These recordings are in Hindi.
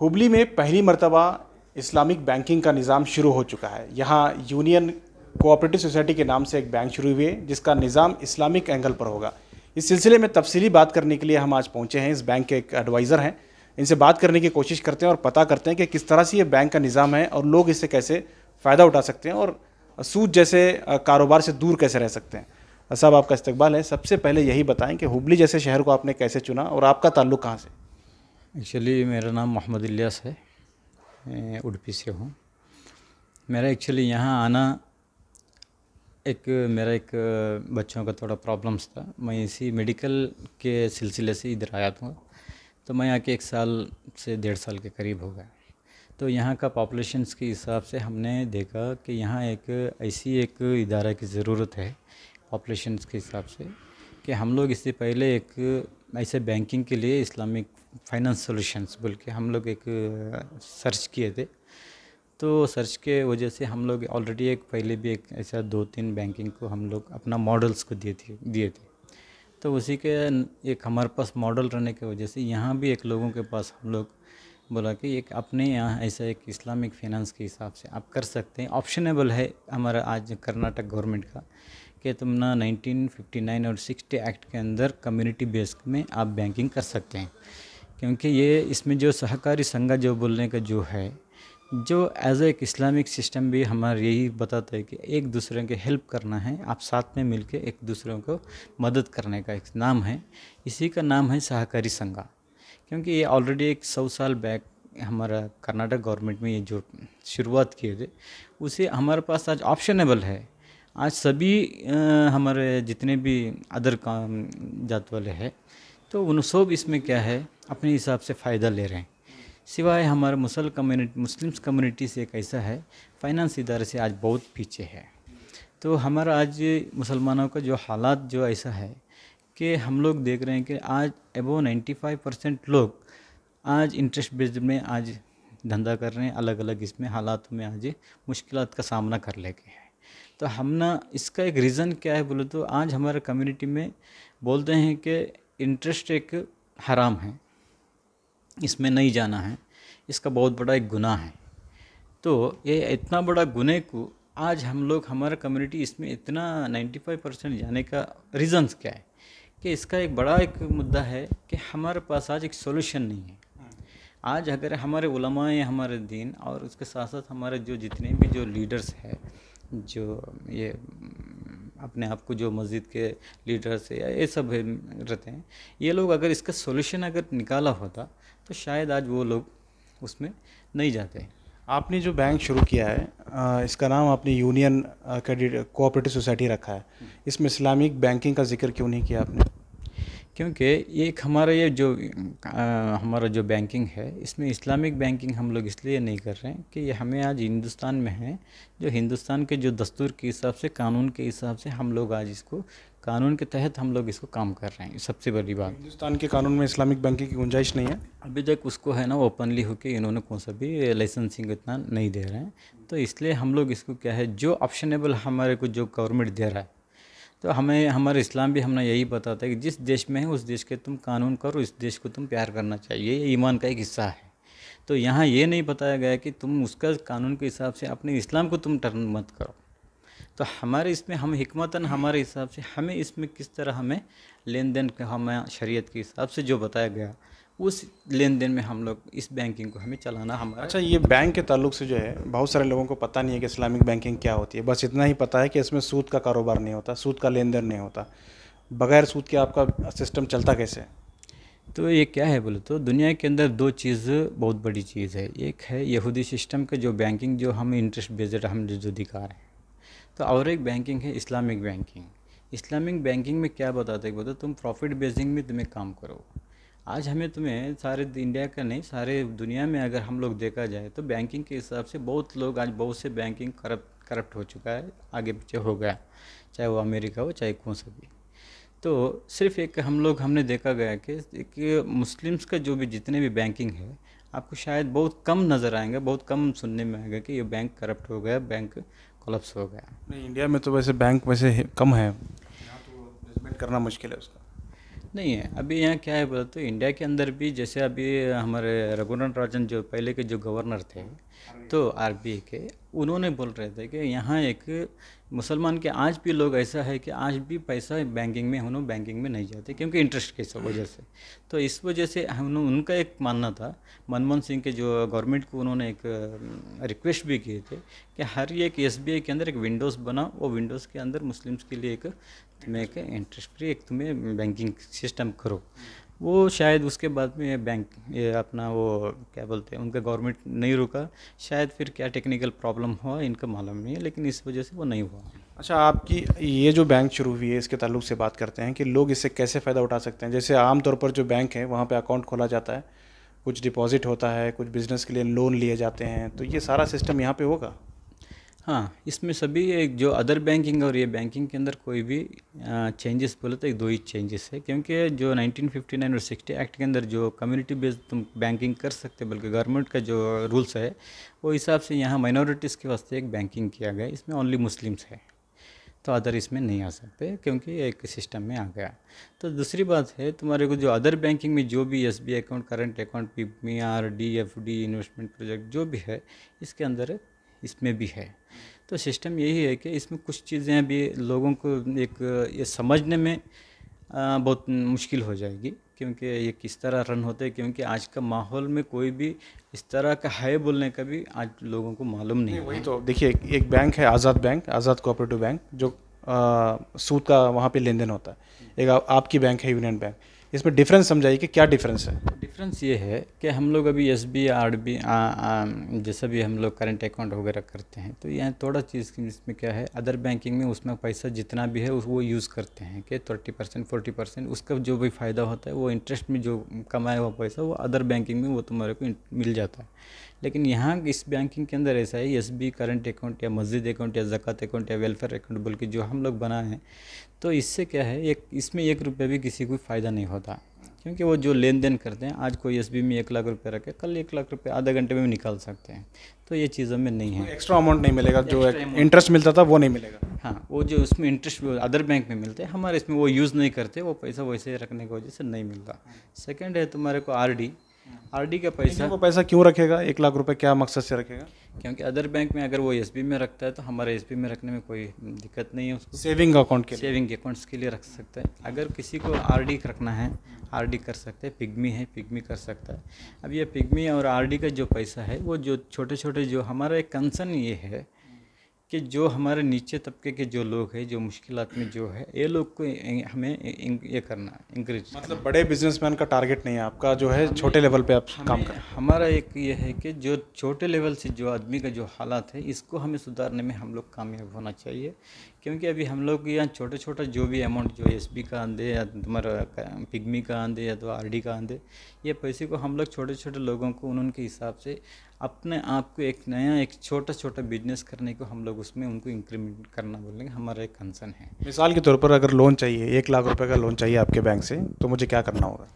हुबली में पहली मरतबा इस्लामिक बैंकिंग का निज़ाम शुरू हो चुका है यहाँ यूनियन कोऑपरेटिव सोसाइटी के नाम से एक बैंक शुरू हुई है जिसका निज़ाम इस्लामिक एंगल पर होगा इस सिलसिले में तफसली बात करने के लिए हम आज पहुँचे हैं इस बैंक के एक एडवाइज़र हैं इनसे बात करने की कोशिश करते हैं और पता करते हैं कि किस तरह से ये बैंक का निज़ाम है और लोग इससे कैसे फ़ायदा उठा सकते हैं और सूद जैसे कारोबार से दूर कैसे रह सकते हैं साहब आपका इस्तकबाल है सबसे पहले यही बताएं कि हुबली जैसे शहर को आपने कैसे चुना और आपका ताल्लुक कहाँ से एक्चुअली मेरा नाम मोहम्मद इलियास है उडपी से हूँ मेरा एक्चुअली यहाँ आना एक मेरा एक बच्चों का थोड़ा प्रॉब्लम्स था मैं इसी मेडिकल के सिलसिले से इधर आया था तो मैं यहाँ के एक साल से डेढ़ साल के करीब हो गया तो यहाँ का पॉपुलेशंस के हिसाब से हमने देखा कि यहाँ एक ऐसी एक इदारा की ज़रूरत है पॉपुलेशंस के हिसाब से कि हम लोग इससे पहले एक ऐसे बैंकिंग के लिए इस्लामिक फाइनेंस सॉल्यूशंस बोल के हम लोग एक सर्च किए थे तो सर्च के वजह से हम लोग ऑलरेडी एक पहले भी एक ऐसा दो तीन बैंकिंग को हम लोग अपना मॉडल्स को दिए थे दिए थे तो उसी के एक हमारे पास मॉडल रहने की वजह से यहाँ भी एक लोगों के पास हम लोग बोला कि एक अपने यहाँ ऐसा एक इस्लामिक फाइनेंस के हिसाब से आप कर सकते हैं ऑप्शनेबल है हमारा आज कर्नाटक गवर्नमेंट का के तुम ना 1959 और 60 एक्ट के अंदर कम्युनिटी बेस में आप बैंकिंग कर सकते हैं क्योंकि ये इसमें जो सहकारी संघा जो बोलने का जो है जो एज एक इस्लामिक सिस्टम भी हमारा यही बताता है कि एक दूसरे के हेल्प करना है आप साथ में मिलके एक दूसरे को मदद करने का एक नाम है इसी का नाम है सहकारी संघा क्योंकि ये ऑलरेडी एक सौ साल बैक हमारा कर्नाटक गवर्नमेंट में ये जो शुरुआत किए थे उसे हमारे पास आज ऑप्शनेबल है आज सभी हमारे जितने भी अदर काम जात वाले हैं तो उन सब इसमें क्या है अपने हिसाब से फ़ायदा ले रहे हैं सिवाय हमारे मुसल कम्युनिटी मुस्लिम्स कम्युनिटी से एक ऐसा है फाइनेंस इदारे से आज बहुत पीछे है तो हमारा आज मुसलमानों का जो हालात जो ऐसा है कि हम लोग देख रहे हैं कि आज एबो 95 परसेंट लोग आज इंटरेस्ट बेस्ड में आज धंधा कर रहे हैं अलग अलग इसमें हालात में आज मुश्किल का सामना कर लेके हैं तो हम ना इसका एक रीज़न क्या है बोले तो आज हमारे कम्युनिटी में बोलते हैं कि इंटरेस्ट एक हराम है इसमें नहीं जाना है इसका बहुत बड़ा एक गुनाह है तो ये इतना बड़ा गुने को आज हम लोग हमारा कम्युनिटी इसमें इतना 95 परसेंट जाने का रीज़न्स क्या है कि इसका एक बड़ा एक मुद्दा है कि हमारे पास आज एक सोल्यूशन नहीं है आज अगर हमारे उलमाएँ हमारे दीन और उसके साथ साथ हमारे जो जितने भी जो लीडर्स हैं जो ये अपने आप को जो मस्जिद के लीडर्स या ये सब रहते हैं ये लोग अगर इसका सोल्यूशन अगर निकाला होता तो शायद आज वो लोग उसमें नहीं जाते आपने जो बैंक शुरू किया है इसका नाम आपने यूनियन क्रेडिट कोऑपरेटिव सोसाइटी रखा है हम्म। इसमें इस्लामिक बैंकिंग का जिक्र क्यों नहीं किया आपने क्योंकि एक हमारा ये जो आ, हमारा जो बैंकिंग है इसमें इस्लामिक बैंकिंग हम लोग इसलिए नहीं कर रहे हैं कि ये हमें आज हिंदुस्तान में है जो हिंदुस्तान के जो दस्तूर के हिसाब से कानून के हिसाब से हम लोग आज इसको कानून के तहत हम लोग इसको काम कर रहे हैं सबसे बड़ी बात हिंदुस्तान के कानून में इस्लामिक बैंकिंग की गुंजाइश नहीं है अभी तक उसको है ना ओपनली होकर इन्होंने कौन सा भी लाइसेंसिंग इतना नहीं दे रहे हैं तो इसलिए हम लोग इसको क्या है जो ऑप्शनेबल हमारे को जो गवर्नमेंट दे रहा है तो हमें हमारे इस्लाम भी हमने यही बताता है कि जिस देश में है उस देश के तुम कानून करो इस देश को तुम प्यार करना चाहिए ये ईमान का एक हिस्सा है तो यहाँ ये नहीं बताया गया कि तुम उसका कानून के हिसाब से अपने इस्लाम को तुम टर्न मत करो तो हमारे इसमें हम हमतन हमारे हिसाब से हमें इसमें किस तरह हमें लेन देन हमें शरीयत के हिसाब से जो बताया गया उस लेन देन में हम लोग इस बैंकिंग को हमें चलाना हमारा अच्छा ये बैंक के ताल्लुक से जो है बहुत सारे लोगों को पता नहीं है कि इस्लामिक बैंकिंग क्या होती है बस इतना ही पता है कि इसमें सूद का कारोबार नहीं होता सूद का लेन देन नहीं होता बगैर सूद के आपका सिस्टम चलता कैसे तो ये क्या है बोले तो दुनिया के अंदर दो चीज़ बहुत बड़ी चीज़ है एक है यहूदी सिस्टम का जो बैंकिंग जो हम इंटरेस्ट बेस्ड हम जो दिखा रहे हैं तो और एक बैंकिंग है इस्लामिक बैंकिंग इस्लामिक बैंकिंग में क्या बताते हैं बोलते तो, तुम प्रॉफिट बेसिंग में तुम्हें काम करो आज हमें तुम्हें सारे इंडिया का नहीं सारे दुनिया में अगर हम लोग देखा जाए तो बैंकिंग के हिसाब से बहुत लोग आज बहुत से बैंकिंग करप्ट करप्ट हो चुका है आगे पीछे हो गया चाहे वो अमेरिका हो चाहे कौन सा भी तो सिर्फ एक हम लोग हमने देखा गया कि एक मुस्लिम्स का जो भी जितने भी बैंकिंग है आपको शायद बहुत कम नज़र आएंगे बहुत कम सुनने में आएगा कि ये बैंक करप्ट हो गया बैंक कोलप्स हो गया नहीं इंडिया में तो वैसे बैंक वैसे कम है यहाँ तो करना मुश्किल है उसका नहीं है अभी यहाँ क्या है बोलते तो इंडिया के अंदर भी जैसे अभी हमारे रघुनाथ राजन जो पहले के जो गवर्नर थे तो आर के उन्होंने बोल रहे थे कि यहाँ एक मुसलमान के आज भी लोग ऐसा है कि आज भी पैसा बैंकिंग में उन्होंने बैंकिंग में नहीं जाते क्योंकि इंटरेस्ट के वजह से तो इस वजह से हम उनका एक मानना था मनमोहन सिंह के जो गवर्नमेंट को उन्होंने एक रिक्वेस्ट भी किए थे कि हर एक एस के अंदर एक विंडोज़ बना वो विंडोज़ के अंदर मुस्लिम्स के लिए एक मैं के इंटरेस्ट फ्री एक तुम्हें बैंकिंग सिस्टम करो वो शायद उसके बाद में बैंक ये अपना वो क्या बोलते हैं उनका गवर्नमेंट नहीं रुका शायद फिर क्या टेक्निकल प्रॉब्लम हुआ इनका मालूम नहीं है लेकिन इस वजह से वो नहीं हुआ अच्छा आपकी ये जो बैंक शुरू हुई है इसके ताल्लुक से बात करते हैं कि लोग इससे कैसे फ़ायदा उठा सकते हैं जैसे आमतौर पर जो बैंक है वहाँ पर अकाउंट खोला जाता है कुछ डिपॉज़िट होता है कुछ बिज़नेस के लिए लोन लिए जाते हैं तो ये सारा सिस्टम यहाँ पर होगा हाँ इसमें सभी एक जो अदर बैंकिंग और ये बैंकिंग के अंदर कोई भी चेंजेस बोले तो एक दो ही चेंजेस है क्योंकि जो 1959 और 60 एक्ट के अंदर जो कम्युनिटी बेस्ड तुम बैंकिंग कर सकते बल्कि गवर्नमेंट का जो रूल्स है वो हिसाब से यहाँ माइनॉरिटीज़ के वास्ते एक बैंकिंग किया गया इसमें ओनली मुस्लिम्स है तो अदर इसमें नहीं आ सकते क्योंकि एक सिस्टम में आ गया तो दूसरी बात है तुम्हारे को जो अदर बैंकिंग में जो भी S account current account P R D F D investment project जो भी है इसके अंदर इसमें भी है तो सिस्टम यही है कि इसमें कुछ चीज़ें अभी लोगों को एक ये समझने में बहुत मुश्किल हो जाएगी क्योंकि ये किस तरह रन होते हैं क्योंकि आज का माहौल में कोई भी इस तरह का है बोलने का भी आज लोगों को मालूम नहीं, नहीं वही तो देखिए एक, एक बैंक है Azad bank Azad cooperative bank जो आ, सूद का वहाँ पे लेन देन होता है एक आ, आपकी बैंक है यूनियन बैंक इसमें डिफरेंस समझाइए कि क्या डिफरेंस है डिफरेंस ये है कि हम लोग अभी एस बी आर बी जैसा भी हम लोग करंट अकाउंट वगैरह करते हैं तो यहाँ थोड़ा चीज़ की इसमें क्या है अदर बैंकिंग में उसमें पैसा जितना भी है वो यूज़ करते हैं कि थर्टी परसेंट फोर्टी परसेंट उसका जो भी फ़ायदा होता है वो इंटरेस्ट में जो कमाया हुआ पैसा वो अदर बैंकिंग में वो तुम्हारे को मिल जाता है लेकिन यहाँ इस बैंकिंग के अंदर ऐसा है एस बी करंट अकाउंट या मस्जिद अकाउंट या जक़ात अकाउंट या वेलफेयर अकाउंट बोल के जो हम लोग बनाए हैं तो इससे क्या है एक इसमें एक रुपये भी किसी को फ़ायदा नहीं होता क्योंकि वो जो लेन देन करते हैं आज कोई एस में एक लाख रुपये रखे कल एक लाख रुपये आधे घंटे में भी निकाल सकते हैं तो ये चीज़ों में नहीं है एक्स्ट्रा अमाउंट नहीं मिलेगा जो इंटरेस्ट मिलता था वो नहीं मिलेगा हाँ वो जो उसमें इंटरेस्ट अदर बैंक में मिलते हैं हमारे इसमें वो यूज़ नहीं करते वो पैसा वैसे रखने की वजह से नहीं मिलता सेकेंड है तुम्हारे को आर आरडी का पैसा वो पैसा क्यों रखेगा एक लाख रुपए क्या मकसद से रखेगा क्योंकि अदर बैंक में अगर वो एस में रखता है तो हमारे एस में रखने में कोई दिक्कत नहीं है उसको सेविंग अकाउंट के सेविंग अकाउंट्स के लिए रख सकता है अगर किसी को आर रखना है आर कर सकते हैं पिगमी है पिगमी कर सकता है अब ये पिगमी और आर का जो पैसा है वो जो छोटे छोटे जो हमारा एक कंसर्न ये है कि जो हमारे नीचे तबके के जो लोग हैं जो मुश्किल में जो है ये लोग को हमें ये करना इंक्रेज मतलब बड़े बिजनेसमैन का टारगेट नहीं है आपका जो है छोटे लेवल पे आप काम कर हमारा एक ये है कि जो छोटे लेवल से जो आदमी का जो हालात है इसको हमें सुधारने में हम लोग कामयाब होना चाहिए क्योंकि अभी हम लोग के यहाँ छोटा छोटा जो भी अमाउंट जो एस बी का आंदे या तुम्हारा पिगमी का आंदे या तो आर डी का आंदे ये पैसे को हम लोग छोटे छोटे लोगों को उन उनके हिसाब से अपने आप को एक नया एक छोटा छोटा बिजनेस करने को हम लोग उसमें उनको इंक्रीमेंट करना बोलेंगे हमारा एक कंसर्न है मिसाल के तौर पर अगर लोन चाहिए एक लाख रुपये का लोन चाहिए आपके बैंक से तो मुझे क्या करना होगा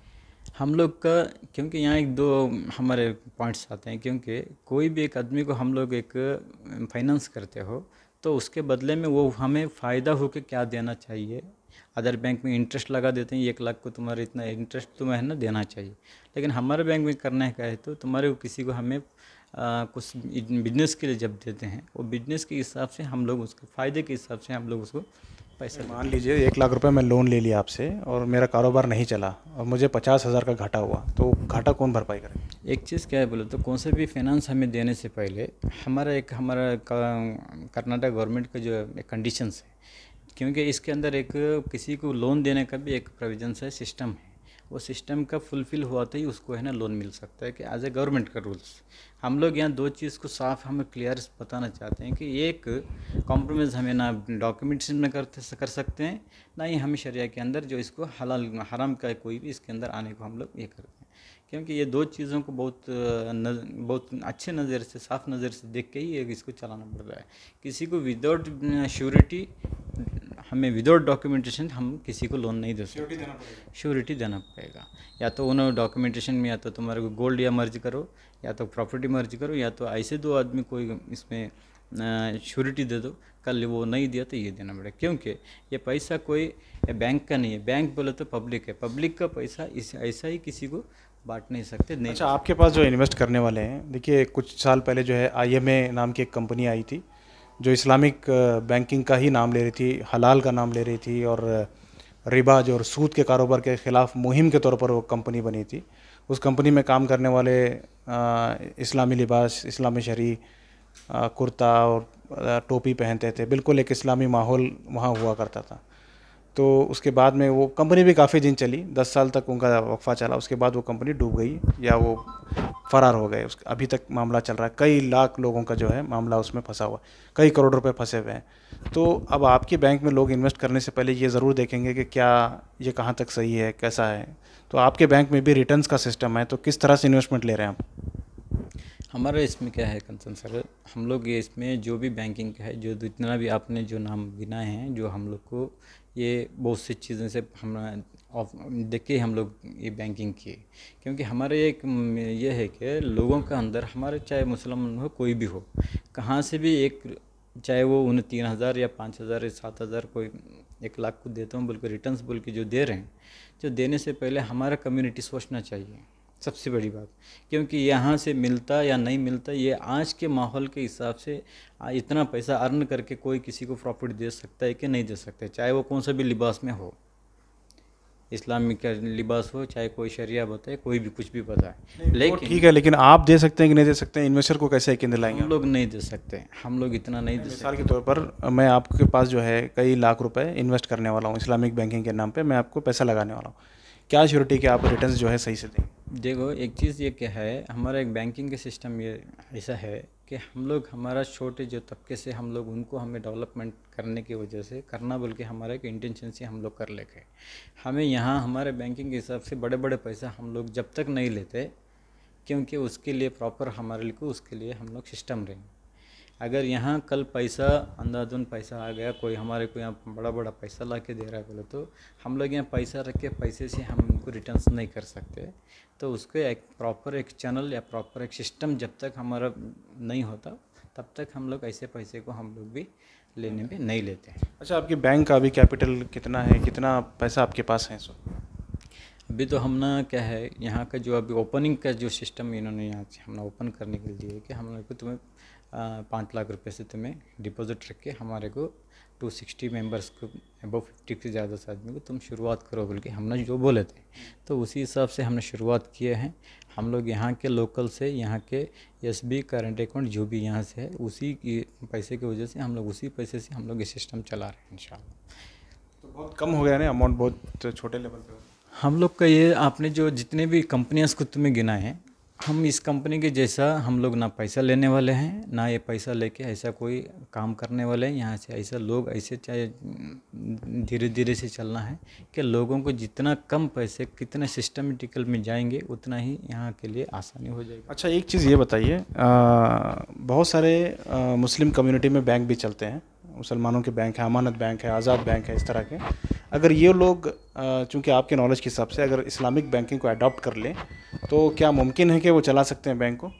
हम लोग का क्योंकि यहाँ एक दो हमारे पॉइंट्स आते हैं क्योंकि कोई भी एक आदमी को हम लोग एक फाइनेंस करते हो तो उसके बदले में वो हमें फ़ायदा होकर क्या देना चाहिए अदर बैंक में इंटरेस्ट लगा देते हैं एक लाख को तुम्हारे इतना इंटरेस्ट तुम्हें है ना देना चाहिए लेकिन हमारे बैंक में करना है कहे है तो तुम्हारे को किसी को हमें आ, कुछ बिजनेस के लिए जब देते हैं वो बिजनेस के हिसाब से हम लोग उसके फ़ायदे के हिसाब से हम लोग उसको पैसे मान लीजिए एक लाख रुपए मैं लोन ले लिया आपसे और मेरा कारोबार नहीं चला और मुझे पचास हज़ार का घाटा हुआ तो घाटा कौन भरपाई करे एक चीज़ क्या है बोले तो कौन सा भी फाइनेंस हमें देने से पहले हमारा एक हमारा कर्नाटक गवर्नमेंट का जो कंडीशंस है क्योंकि इसके अंदर एक किसी को लोन देने का भी एक प्रोविजन है सिस्टम है वो सिस्टम का फुलफ़िल हुआ तो ही उसको है ना लोन मिल सकता है कि एज ए गवर्नमेंट का रूल्स हम लोग यहाँ दो चीज़ को साफ हमें क्लियर बताना चाहते हैं कि एक कॉम्प्रोमाइज़ हमें ना डॉक्यूमेंट्स में करते कर सकते हैं ना ही हमें शरिया के अंदर जो इसको हलाल हराम का कोई भी इसके अंदर आने को हम लोग ये करते हैं क्योंकि ये दो चीज़ों को बहुत नज, बहुत अच्छे नज़र से साफ नज़र से देख के ही इसको चलाना पड़ रहा है किसी को विदाउट श्योरिटी हमें विदाउट डॉक्यूमेंटेशन हम किसी को लोन नहीं दे सकते श्योरिटी देना पड़ेगा या तो उन्होंने डॉक्यूमेंटेशन में या तो तुम्हारे को गोल्ड या मर्ज करो या तो प्रॉपर्टी मर्ज करो या तो ऐसे दो आदमी कोई इसमें श्योरिटी दे दो कल वो नहीं दिया तो ये देना पड़ेगा क्योंकि ये पैसा कोई बैंक का नहीं है बैंक बोले तो पब्लिक है पब्लिक का पैसा इस ऐसा ही किसी को बांट नहीं सकते नहीं अच्छा आपके पास जो इन्वेस्ट करने वाले हैं देखिए कुछ साल पहले जो है आई नाम की एक कंपनी आई थी जो इस्लामिक बैंकिंग का ही नाम ले रही थी हलाल का नाम ले रही थी और रिबाज और सूद के कारोबार के ख़िलाफ़ मुहिम के तौर पर वो कंपनी बनी थी उस कंपनी में काम करने वाले इस्लामी लिबास इस्लामी शरी कुर्ता और टोपी पहनते थे बिल्कुल एक इस्लामी माहौल वहाँ हुआ करता था तो उसके बाद में वो कंपनी भी काफ़ी दिन चली दस साल तक उनका वक्फा चला उसके बाद वो कंपनी डूब गई या वो फरार हो गए अभी तक मामला चल रहा है कई लाख लोगों का जो है मामला उसमें फंसा हुआ कई करोड़ रुपए फंसे हुए हैं तो अब आपके बैंक में लोग इन्वेस्ट करने से पहले ये ज़रूर देखेंगे कि क्या ये कहाँ तक सही है कैसा है तो आपके बैंक में भी रिटर्न्स का सिस्टम है तो किस तरह से इन्वेस्टमेंट ले रहे हैं आप हमारे इसमें क्या है कंसर्न सर हम लोग इसमें जो भी बैंकिंग का है जो जितना भी आपने जो नाम गिनाए हैं जो हम लोग को ये बहुत सी चीज़ें से हम देख के हम लोग ये बैंकिंग किए क्योंकि हमारे एक ये है कि लोगों के अंदर हमारे चाहे मुसलमान हो कोई भी हो कहाँ से भी एक चाहे वो उन्हें तीन हज़ार या पाँच हज़ार या सात हज़ार कोई एक लाख को देता हूँ बोल के रिटर्न बोल के जो दे रहे हैं जो देने से पहले हमारा कम्युनिटी सोचना चाहिए सबसे बड़ी बात क्योंकि यहाँ से मिलता या नहीं मिलता ये आज के माहौल के हिसाब से इतना पैसा अर्न करके कोई किसी को प्रॉफिट दे सकता है कि नहीं दे सकता है चाहे वो कौन सा भी लिबास में हो इस्लामिक लिबास हो चाहे कोई शरिया बताए कोई भी कुछ भी बताए लेकिन ठीक है लेकिन आप दे सकते हैं कि नहीं दे सकते हैं इन्वेस्टर को कैसे यकीन दिलाएंगे हम लोग नहीं दे सकते हम लोग इतना नहीं दे सकते मिसाल के तौर पर मैं आपके पास जो है कई लाख रुपए इन्वेस्ट करने वाला हूँ इस्लामिक बैंकिंग के नाम पर मैं आपको पैसा लगाने वाला हूँ क्या श्योरिटी के आप रिटर्न जो है सही से दें देखो एक चीज़ ये क्या है हमारा एक बैंकिंग के सिस्टम ये ऐसा है कि हम लोग हमारा छोटे जो तबके से हम लोग उनको हमें डेवलपमेंट करने की वजह से करना बोल के हमारा एक इंटेंशन से हम लोग कर लेके हमें यहाँ हमारे बैंकिंग के हिसाब से बड़े बड़े पैसा हम लोग जब तक नहीं लेते क्योंकि उसके लिए प्रॉपर हमारे लिए उसके लिए हम लोग सिस्टम रहेंगे अगर यहाँ कल पैसा अंधाधुन पैसा आ गया कोई हमारे को यहाँ बड़ा बड़ा पैसा ला के दे रहा है बोले तो हम लोग यहाँ पैसा रख के पैसे से हम उनको रिटर्न्स नहीं कर सकते तो उसको एक प्रॉपर एक चैनल या प्रॉपर एक सिस्टम जब तक हमारा नहीं होता तब तक हम लोग ऐसे पैसे को हम लोग भी लेने में नहीं लेते हैं अच्छा आपके बैंक का अभी कैपिटल कितना है कितना पैसा आपके पास है सो अभी तो हम ना क्या है यहाँ का जो अभी ओपनिंग का जो सिस्टम इन्होंने यहाँ से हमने ओपन करने के लिए कि हम लोग को तुम्हें पाँच लाख रुपए से तुम्हें डिपॉजिट रख के हमारे को 260 मेंबर्स को अबो फिफ्टी से ज़्यादा से आदमी को तुम शुरुआत करो बोल के हमने जो बोले थे तो उसी हिसाब से हमने शुरुआत किए हैं हम लोग यहाँ के लोकल से यहाँ के एस बी करंट अकाउंट जो भी यहाँ से है उसी की पैसे की वजह से हम लोग उसी पैसे से हम लोग ये सिस्टम चला रहे हैं इन तो बहुत कम हो गया ना अमाउंट बहुत छोटे लेवल पर हम लोग का ये आपने जो जितने भी कंपनियाँ को तुम्हें गिनाए हैं हम इस कंपनी के जैसा हम लोग ना पैसा लेने वाले हैं ना ये पैसा लेके ऐसा कोई काम करने वाले हैं यहाँ से ऐसा लोग ऐसे चाहे धीरे धीरे से चलना है कि लोगों को जितना कम पैसे कितने सिस्टमेटिकल में जाएंगे उतना ही यहाँ के लिए आसानी हो जाएगी अच्छा एक चीज़ ये बताइए बहुत सारे आ, मुस्लिम कम्युनिटी में बैंक भी चलते हैं मुसलमानों के बैंक हैं अमानत बैंक है आज़ाद बैंक है इस तरह के अगर ये लोग चूँकि आपके नॉलेज के हिसाब से अगर इस्लामिक बैंकिंग को अडॉप्ट कर लें तो क्या मुमकिन है कि वो चला सकते हैं बैंक को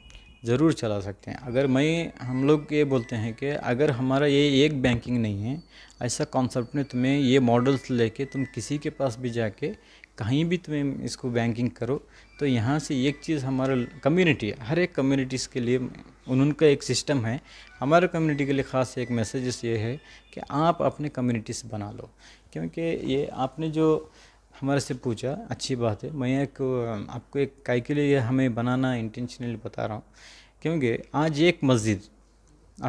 ज़रूर चला सकते हैं अगर मैं हम लोग ये बोलते हैं कि अगर हमारा ये एक बैंकिंग नहीं है ऐसा कॉन्सेप्ट में तुम्हें ये मॉडल्स लेके तुम किसी के पास भी जाके कहीं भी तुम्हें इसको बैंकिंग करो तो यहाँ से एक चीज़ हमारा कम्युनिटी हर एक कम्युनिटीज़ के लिए उनका एक सिस्टम है हमारे कम्युनिटी के लिए ख़ास एक मैसेज़ ये है कि आप अपने कम्युनिटीज़ बना लो क्योंकि ये आपने जो हमारे से पूछा अच्छी बात है मैं एक आपको एक काय के लिए हमें बनाना इंटेंशनली बता रहा हूँ क्योंकि आज एक मस्जिद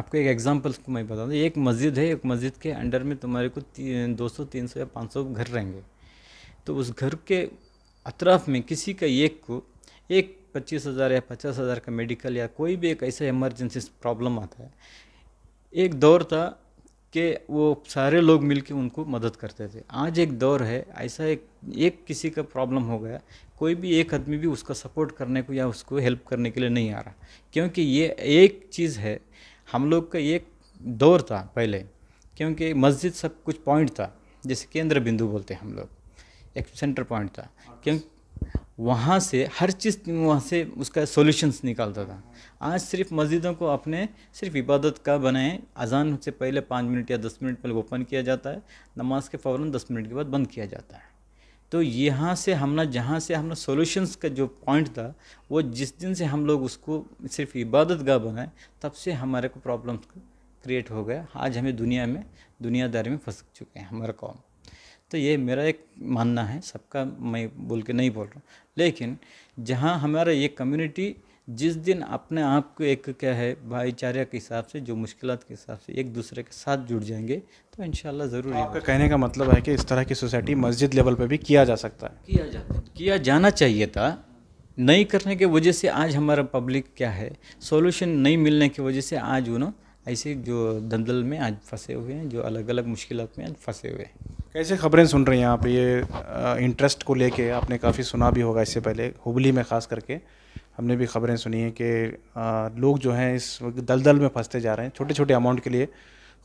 आपको एक एग्जांपल को मैं बता दूँ एक मस्जिद है एक मस्जिद के अंडर में तुम्हारे को दो सौ तीन सौ या पाँच सौ घर रहेंगे तो उस घर के अतराफ में किसी का एक को एक पच्चीस हज़ार या पचास हज़ार का मेडिकल या कोई भी एक ऐसा इमरजेंसी प्रॉब्लम आता है एक दौर था के वो सारे लोग मिलके उनको मदद करते थे आज एक दौर है ऐसा एक एक किसी का प्रॉब्लम हो गया कोई भी एक आदमी भी उसका सपोर्ट करने को या उसको हेल्प करने के लिए नहीं आ रहा क्योंकि ये एक चीज़ है हम लोग का एक दौर था पहले क्योंकि मस्जिद सब कुछ पॉइंट था जैसे केंद्र बिंदु बोलते हैं हम लोग एक सेंटर पॉइंट था हाँ, क्योंकि वहाँ से हर चीज़ वहाँ से उसका सोल्यूशंस निकालता था आज सिर्फ मस्जिदों को अपने सिर्फ इबादत का बनाएं अजान से पहले पाँच मिनट या दस मिनट पहले ओपन किया जाता है नमाज के फ़ौर दस मिनट के बाद बंद किया जाता है तो यहाँ से हमने जहाँ से हमने सॉल्यूशंस का जो पॉइंट था वो जिस दिन से हम लोग उसको सिर्फ इबादत गाह बनाए तब से हमारे को प्रॉब्लम क्रिएट हो गया आज हमें दुनिया में दुनियादारी में फंस चुके हैं हमारा कौम तो ये मेरा एक मानना है सबका मैं बोल के नहीं बोल रहा हूँ लेकिन जहाँ हमारा ये कम्युनिटी जिस दिन अपने आप को एक क्या है भाईचारे के हिसाब से जो मुश्किल के हिसाब से एक दूसरे के साथ जुड़ जाएंगे तो इन ज़रूर आपका कहने का मतलब है कि इस तरह की सोसाइटी मस्जिद लेवल पर भी किया जा सकता है किया जाता किया जाना चाहिए था नहीं करने की वजह से आज हमारा पब्लिक क्या है सॉल्यूशन नहीं मिलने की वजह से आज वो ऐसे जो दंदल में आज फंसे हुए हैं जो अलग अलग मुश्किल में आज फंसे हुए हैं कैसे खबरें सुन रही हैं आप ये इंटरेस्ट को लेके आपने काफ़ी सुना भी होगा इससे पहले हुबली में ख़ास करके हमने भी खबरें सुनी हैं कि लोग जो हैं इस दलदल में फंसते जा रहे हैं छोटे छोटे अमाउंट के लिए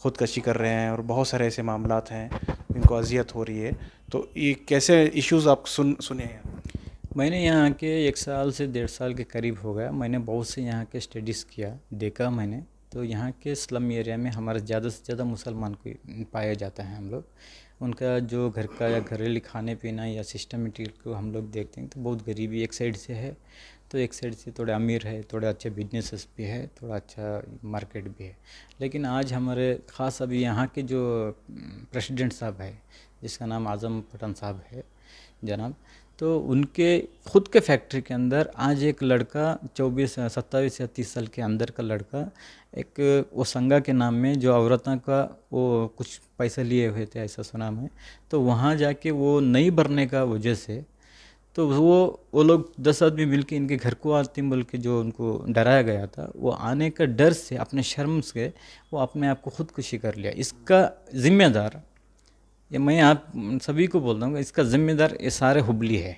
खुदकशी कर रहे हैं और बहुत सारे ऐसे मामला हैं इनको अजियत हो रही है तो ये कैसे इश्यूज़ आप सुन सुने हैं मैंने यहाँ के एक साल से डेढ़ साल के करीब हो गया मैंने बहुत से यहाँ के स्टडीज़ किया देखा मैंने तो यहाँ के स्लम एरिया में हमारे ज़्यादा से ज़्यादा मुसलमान को पाया जाता है हम लोग उनका जो घर का या घरेलू खाने पीना या सिस्टमेटिक को हम लोग देखते हैं तो बहुत गरीबी एक साइड से है तो एक साइड से थोड़े अमीर है थोड़े अच्छे बिजनेसेस भी है थोड़ा अच्छा मार्केट भी है लेकिन आज हमारे ख़ास अभी यहाँ के जो प्रेसिडेंट साहब है जिसका नाम आज़म पठान साहब है जनाब तो उनके खुद के फैक्ट्री के अंदर आज एक लड़का चौबीस सत्ताईस या तीस साल के अंदर का लड़का एक वो संगा के नाम में जो औरतों का वो कुछ पैसे लिए हुए थे ऐसा सुना है तो वहाँ जाके वो नहीं भरने का वजह से तो वो वो लोग दस आदमी मिल के इनके घर को आते बोल के जो उनको डराया गया था वो आने का डर से अपने शर्म से वो अपने आप को खुदकुशी कर लिया इसका ज़िम्मेदार ये मैं आप सभी को बोल रहा हूँ इसका ज़िम्मेदार ये सारे हुबली है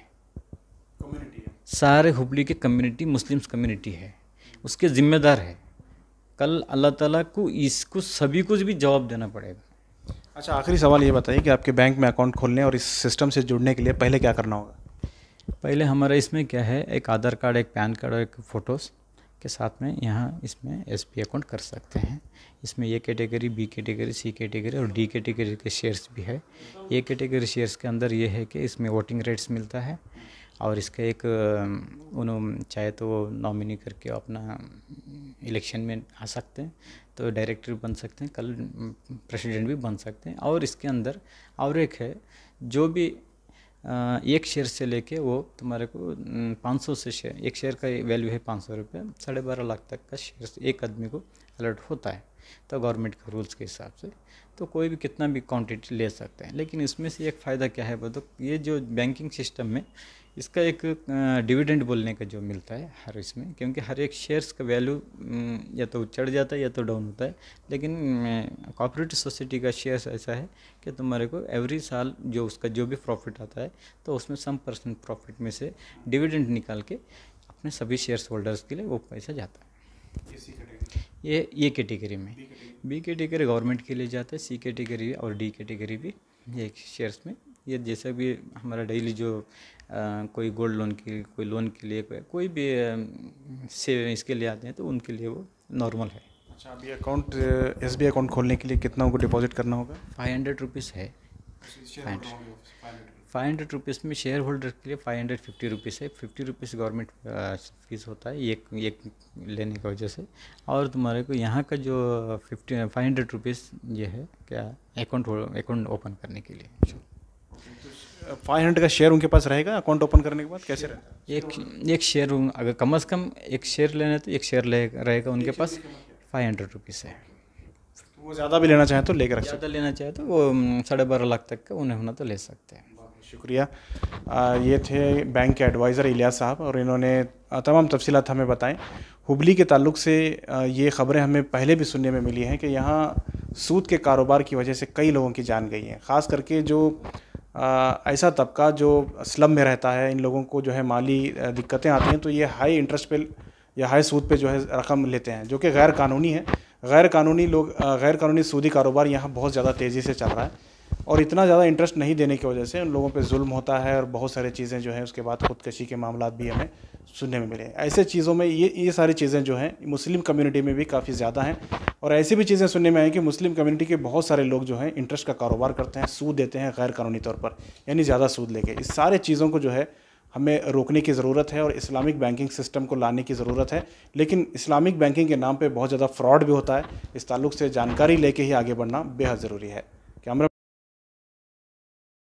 सारे हुबली के कम्युनिटी मुस्लिम्स कम्युनिटी है उसके ज़िम्मेदार है कल अल्लाह ताला को इसको सभी को भी जवाब देना पड़ेगा अच्छा आखिरी सवाल ये बताइए कि आपके बैंक में अकाउंट खोलने और इस सिस्टम से जुड़ने के लिए पहले क्या करना होगा पहले हमारा इसमें क्या है एक आधार कार्ड एक पैन कार्ड और एक फ़ोटोज़ के साथ में यहाँ इसमें एस अकाउंट कर सकते हैं इसमें ये category B category C category और डी कैटेगरी के शेयर्स भी है ये कैटेगरी शेयर्स के अंदर ये है कि इसमें वोटिंग राइट्स मिलता है और इसका एक उन्होंने चाहे तो वो नॉमिनी करके अपना इलेक्शन में आ सकते हैं तो डायरेक्टर बन सकते हैं कल प्रेसिडेंट भी बन सकते हैं और इसके अंदर और एक है जो भी एक शेयर से लेके वो तुम्हारे को पाँच सौ से शेयर एक शेयर का वैल्यू है पाँच सौ रुपये साढ़े बारह लाख तक का शेयर एक आदमी को अलर्ट होता है तो गवर्नमेंट के रूल्स के हिसाब से तो कोई भी कितना भी क्वांटिटी ले सकते हैं लेकिन इसमें से एक फ़ायदा क्या है बोलो ये जो बैंकिंग सिस्टम में इसका एक डिविडेंड बोलने का जो मिलता है हर इसमें क्योंकि हर एक शेयर्स का वैल्यू या तो चढ़ जाता है या तो डाउन होता है लेकिन कॉपरेटिव सोसाइटी का शेयर्स ऐसा है कि तुम्हारे को एवरी साल जो उसका जो भी प्रॉफिट आता है तो उसमें सम परसेंट प्रॉफिट में से डिविडेंड निकाल के अपने सभी शेयर्स होल्डर्स के लिए वो पैसा जाता है ये ये कैटेगरी में बी कैटेगरी गवर्नमेंट के लिए जाता है सी कैटेगरी और डी कैटेगरी भी ये शेयर्स में ये जैसा भी हमारा डेली जो कोई गोल्ड लोन के कोई लोन के लिए कोई भी सेविंग इसके लिए आते हैं तो उनके लिए वो नॉर्मल है अच्छा अभी अकाउंट एस बी अकाउंट खोलने के लिए कितना उनको डिपॉजिट करना होगा फाइव हंड्रेड रुपीज़ है फाइव हंड्रेड रुपीज़ में शेयर होल्डर के लिए फाइव हंड्रेड फिफ्टी रुपीज़ है फिफ्टी रुपीज़ गवर्नमेंट फीस होता है एक एक लेने की वजह से और तुम्हारे को यहाँ का जो फिफ्टी फाइव हंड्रेड रुपीज़ ये है क्या अकाउंट अकाउंट ओपन करने के लिए अच्छा। फाइव हंड्रेड का शेयर उनके पास रहेगा अकाउंट ओपन करने के बाद कैसे रहेगा एक एक शेयर अगर कम अज़ कम एक शेयर लेना है तो एक शेयर रहेगा उनके पास फाइव हंड्रेड रुपीज़ है तो वो ज़्यादा भी लेना चाहें तो लेकर रख सकते लेना चाहें तो वो साढ़े बारह लाख तक का उन्हें होना तो ले सकते हैं शुक्रिया आ, ये थे बैंक के एडवाइज़र इलिया साहब और इन्होंने तमाम तफसीत हमें बताएं हुबली के ताल्लुक से ये ख़बरें हमें पहले भी सुनने में मिली हैं कि यहाँ सूद के कारोबार की वजह से कई लोगों की जान गई है ख़ास करके जो ऐसा तबका जो स्लम में रहता है इन लोगों को जो है माली दिक्कतें आती हैं तो ये हाई इंटरेस्ट पे या हाई सूद पे जो है रकम लेते हैं जो कि गैर कानूनी है गैर कानूनी लोग गैर कानूनी सूदी कारोबार यहाँ बहुत ज़्यादा तेज़ी से चल रहा है और इतना ज़्यादा इंटरेस्ट नहीं देने की वजह से उन लोगों पे जुल्म होता है और बहुत सारी चीज़ें जो हैं उसके बाद खुदकशी के मामला भी हमें सुनने में मिले ऐसे चीज़ों में ये ये सारी चीज़ें जो हैं मुस्लिम कम्युनिटी में भी काफ़ी ज़्यादा हैं और ऐसी भी चीज़ें सुनने में आई कि मुस्लिम कम्युनिटी के बहुत सारे लोग जो हैं इंटरेस्ट का कारोबार करते हैं सूद देते हैं गैर कानूनी तौर पर यानी ज़्यादा सूद लेके इस सारे चीज़ों को जो है हमें रोकने की ज़रूरत है और इस्लामिक बैंकिंग सिस्टम को लाने की ज़रूरत है लेकिन इस्लामिक बैंकिंग के नाम पर बहुत ज़्यादा फ्रॉड भी होता है इस ताल्लुक से जानकारी लेके ही आगे बढ़ना बेहद ज़रूरी है कैमरा